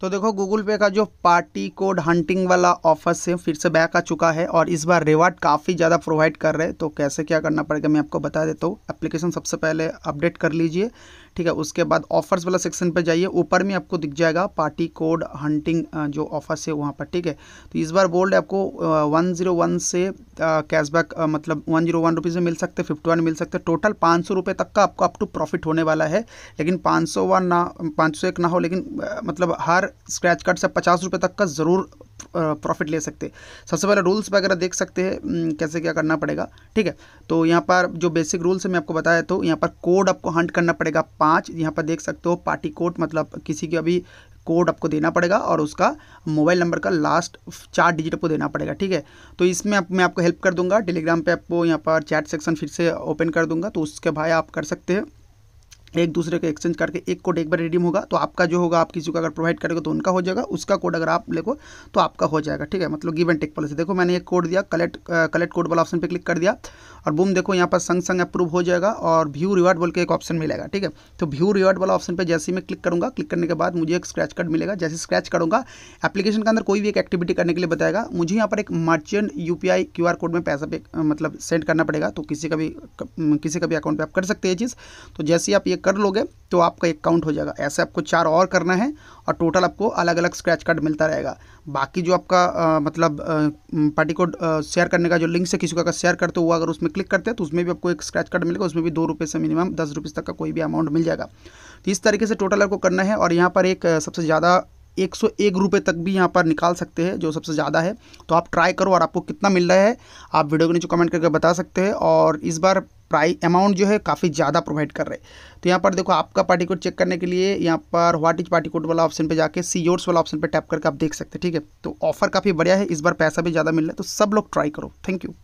तो देखो Google pay का जो पार्टी कोड हंटिंग वाला ऑफर से फिर से बैक आ चुका है और इस बार रिवार्ड काफ़ी ज़्यादा प्रोवाइड कर रहे हैं तो कैसे क्या करना पड़ेगा मैं आपको बता देता हूँ एप्लीकेशन सबसे पहले अपडेट कर लीजिए ठीक है उसके बाद ऑफर्स वाला सेक्शन पर जाइए ऊपर में आपको दिख जाएगा पार्टी कोड हंटिंग जो ऑफर्स है वहाँ पर ठीक है तो इस बार बोल्ड आपको वन जीरो वन से कैशबैक मतलब वन जीरो वन रुपीज़ में मिल सकते फिफ्टी वन मिल सकते टोटल पाँच सौ रुपये तक का आपको अप टू प्रॉफिट होने वाला है लेकिन पाँच सौ वन ना पाँच सौ एक ना हो लेकिन मतलब हर स्क्रैच कार्ड से पचास रुपये तक का ज़रूर प्रॉफिट ले सकते हैं सबसे पहले रूल्स वगैरह देख सकते हैं कैसे क्या करना पड़ेगा ठीक है तो यहाँ पर जो बेसिक रूल्स है मैं आपको बताया तो यहाँ पर कोड आपको हंट करना पड़ेगा पाँच यहाँ पर देख सकते हो पार्टी कोड मतलब किसी के अभी कोड आपको देना पड़ेगा और उसका मोबाइल नंबर का लास्ट चार डिजिट आपको देना पड़ेगा ठीक है तो इसमें आप मैं आपको हेल्प कर दूंगा टेलीग्राम पे आपको यहाँ पर चैट सेक्शन फिर से ओपन कर दूंगा तो उसके भाई आप कर सकते हैं एक दूसरे को एक्सचेंज करके एक कोड एक बार रिडीम होगा तो आपका जो होगा आप किसी को अगर प्रोवाइड करेंगे तो उनका हो जाएगा उसका कोड अगर आप लेको तो आपका हो जाएगा ठीक है मतलब गिव एंड टेक पॉलिसी देखो मैंने एक कोड दिया कलेक्ट कलेक्ट कोड वाला ऑप्शन पे क्लिक कर दिया और बूम देखो यहाँ पर संग संग अप्रूव हो जाएगा और व्यू रिवार्ड बोल के एक ऑप्शन मिलेगा ठीक है तो व्यू रिवार्ड वाला ऑप्शन पर जैसे ही मैं क्लिक करूँगा क्लिक करने के बाद मुझे एक स्क्रैच कार्ड मिलेगा जैसे स्क्रैच करूँगा एप्लीकेशन के अंदर कोई भी एक एक्टिविटी करने के लिए बताएगा मुझे यहाँ पर एक merchant U P I code में पैसा पे मतलब सेंड करना पड़ेगा तो किसी का भी किसी का भी अकाउंट पर आप कर सकते हैं चीज़ तो जैसे आप ये कर लोगे तो आपका एक काउंट हो जाएगा ऐसे आपको चार और करना है और टोटल आपको अलग अलग स्क्रैच कार्ड मिलता रहेगा बाकी जो आपका आ, मतलब पार्टी कोड शेयर करने का जो लिंक से किसी का शेयर करते हो अगर उसमें क्लिक करते हैं तो उसमें भी आपको एक स्क्रैच कार्ड मिलेगा उसमें भी दो रुपये से मिनिमम दस रुपये तक का कोई भी अमाउंट मिल जाएगा तो इस तरीके से टोटल आपको करना है और यहाँ पर एक सबसे ज़्यादा एक सौ एक रुपये तक भी यहाँ पर निकाल सकते हैं जो सबसे ज़्यादा है तो आप ट्राई करो और आपको कितना मिल रहा है आप वीडियो के नीचे कमेंट करके बता सकते हैं और इस बार प्राइस अमाउंट जो है काफ़ी ज़्यादा प्रोवाइड कर रहे हैं तो यहाँ पर देखो आपका पार्टी कोड चेक करने के लिए यहाँ पर व्हाट इज पार्टी कोड वाला ऑप्शन पे जाके सी योर्स वाला ऑप्शन पे टैप करके आप देख सकते हैं ठीक है तो ऑफर काफ़ी बढ़िया है इस बार पैसा भी ज़्यादा मिल रहा है तो सब लोग ट्राई करो थैंक यू